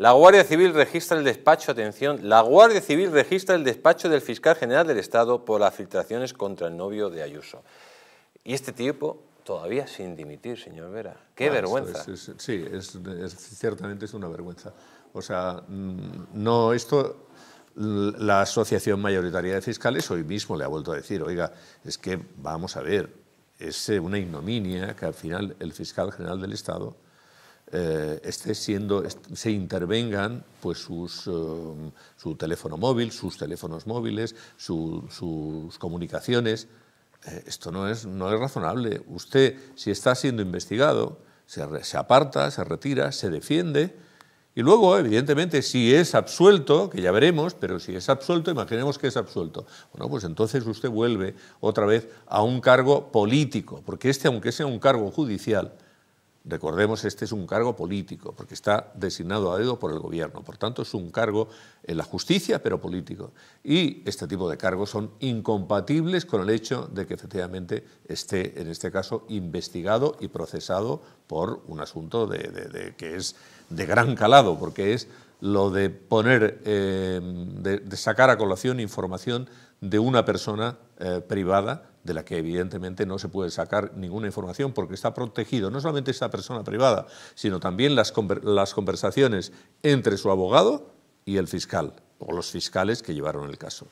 La Guardia Civil registra el despacho, atención, la Guardia Civil registra el despacho del fiscal general del Estado por las filtraciones contra el novio de Ayuso. Y este tipo todavía sin dimitir, señor Vera. ¡Qué ah, vergüenza! sí, es, ciertamente es una vergüenza. O sea, mm, no esto... Mm, la Asociación Mayoritaria de Fiscales hoy mismo le ha vuelto a decir, oiga, es que, vamos a ver, es eh, una ignominia que al final el fiscal general del Estado eh, esté siendo, se intervengan pues, sus, eh, su teléfono móvil, sus teléfonos móviles, sus comunicaciones. Eh, esto no es, no es razonable. Usted, si está siendo investigado, se, se aparta, se retira, se defiende. Y luego, evidentemente, si es absuelto, que ya veremos, pero si es absuelto, imaginemos que es absuelto. Bueno, pues entonces usted vuelve otra vez a un cargo político, porque este, aunque sea un cargo judicial, Recordemos, este es un cargo político, porque está designado a dedo por el gobierno. Por tanto, es un cargo en la justicia, pero político. Y este tipo de cargos son incompatibles con el hecho de que efectivamente esté, en este caso, investigado y procesado por un asunto de, que es de gran calado, porque es lo de poner, eh, de, sacar a colación información de una persona eh, privada de la que evidentemente no se puede sacar ninguna información porque está protegido no solamente esta persona privada, sino también las, las conversaciones entre su abogado y el fiscal o los fiscales que llevaron el caso.